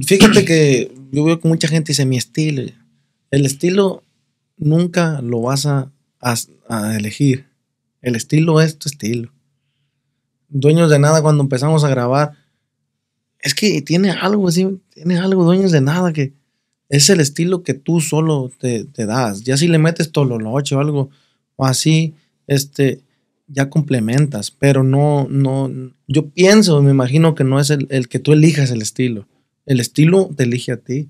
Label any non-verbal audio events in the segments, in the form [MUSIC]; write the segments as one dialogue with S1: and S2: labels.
S1: Fíjate [CLEARS THROAT] que yo veo que mucha gente dice mi estilo. El estilo nunca lo vas a, elegir. El estilo es tu estilo. Dueños de nada cuando empezamos a grabar. Es que tiene algo así, tiene algo, dueños de nada, que es el estilo que tú solo te, das. Ya si le metes todo noche o algo o así, este, ya complementas, pero no, no, yo pienso, me imagino que no es el que tú elijas el estilo. El estilo te elige a ti.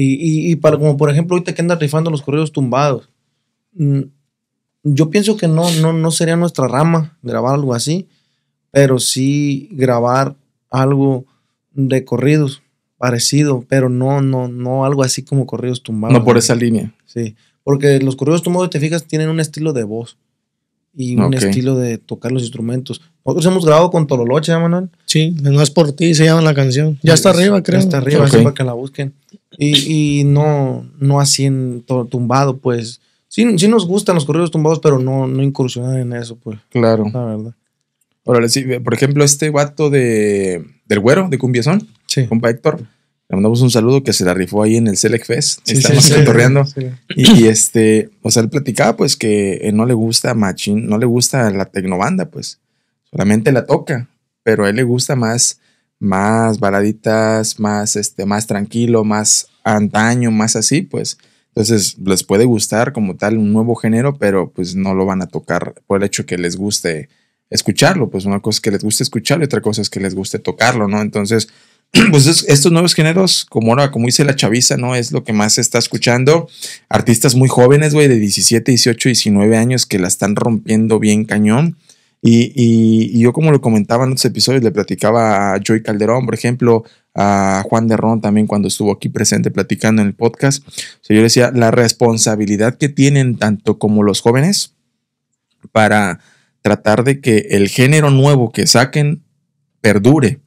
S1: Y, para, como por ejemplo, ahorita que andas rifando los corridos tumbados, mm, yo pienso que no, no, no sería nuestra rama grabar algo así, pero sí grabar algo de corridos parecido, pero no, no, no algo así como corridos tumbados. No por esa
S2: línea. Sí,
S1: porque los corridos tumbados, te fijas, tienen un estilo de voz y un estilo de tocar los instrumentos. Nosotros hemos grabado con Tololoche, ¿eh, Manuel? Sí, no es por ti, se llama la canción. Ya está arriba, creo. está arriba, para que la busquen. Y, no, no así en todo tumbado, pues. Sí, sí nos gustan los corridos tumbados, pero no, no incursionar en eso, pues. Claro. La verdad.
S2: Órale, por ejemplo, este vato de, del güero, de Cumbiazón, sí. compa Héctor le mandamos un saludo que se la rifó ahí en el Select Fest. Sí, Estamos sí, cotorreando. y, este, o sea, él platicaba pues que eh, no le gusta Machine, no le gusta la tecnobanda, pues. Solamente la toca, pero a él le gusta más, más baladitas, más, este, más tranquilo, más antaño, más así, pues. Entonces, les puede gustar como tal un nuevo género, pero pues no lo van a tocar por el hecho que les guste escucharlo. Pues una cosa es que les guste escucharlo y otra cosa es que les guste tocarlo, ¿no? Entonces, [CLEARS THROAT] pues estos nuevos géneros, como ahora, como dice la chaviza, ¿no? Es lo que más se está escuchando. Artistas muy jóvenes, güey, de 17, 18, 19 años que la están rompiendo bien cañón. Y, yo como lo comentaba en otros episodios, le platicaba a Joy Calderón, por ejemplo, a Juan de Ron también cuando estuvo aquí presente platicando en el podcast. O sea, yo decía, la responsabilidad que tienen tanto como los jóvenes para tratar de que el género nuevo que saquen perdure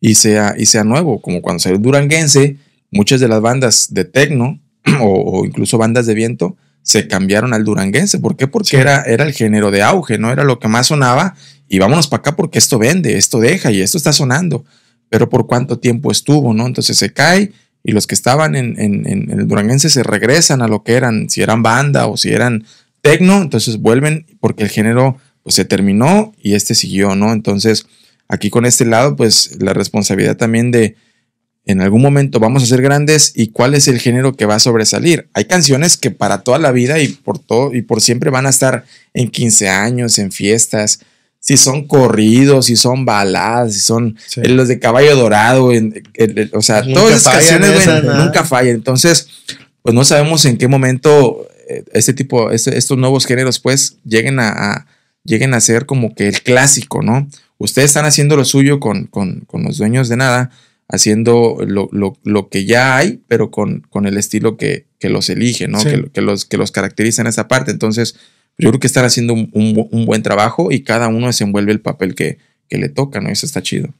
S2: y sea, y sea nuevo, como cuando salió el Duranguense, muchas de las bandas de tecno [CLEARS THROAT] o, incluso bandas de viento se cambiaron al Duranguense. ¿Por qué? Porque era, era el género de auge, ¿no? Era lo que más sonaba y vámonos para acá porque esto vende, esto deja y esto está sonando. Pero por cuánto tiempo estuvo, ¿no? Entonces se cae y los que estaban en, el Duranguense se regresan a lo que eran, si eran banda o si eran tecno, entonces vuelven porque el género pues, se terminó y este siguió, ¿no? Entonces aquí con este lado, pues la responsabilidad también de en algún momento vamos a ser grandes y cuál es el género que va a sobresalir. Hay canciones que para toda la vida y por todo y por siempre van a estar en 15 años, en fiestas, si son corridos, si son baladas, si son los de caballo dorado, en, o sea, todas esas canciones nunca fallan. Entonces, pues no sabemos en qué momento eh, este tipo, este, estos nuevos géneros, pues lleguen a lleguen a ser como que el clásico, ¿no? Ustedes están haciendo lo suyo con, con, los dueños de nada, haciendo lo, lo, lo que ya hay, pero con, con el estilo que, que, los elige, ¿no? Que, los, que los caracteriza en esa parte. Entonces, yo creo que están haciendo un, un buen trabajo y cada uno desenvuelve el papel que, que le toca, ¿no? Eso está chido.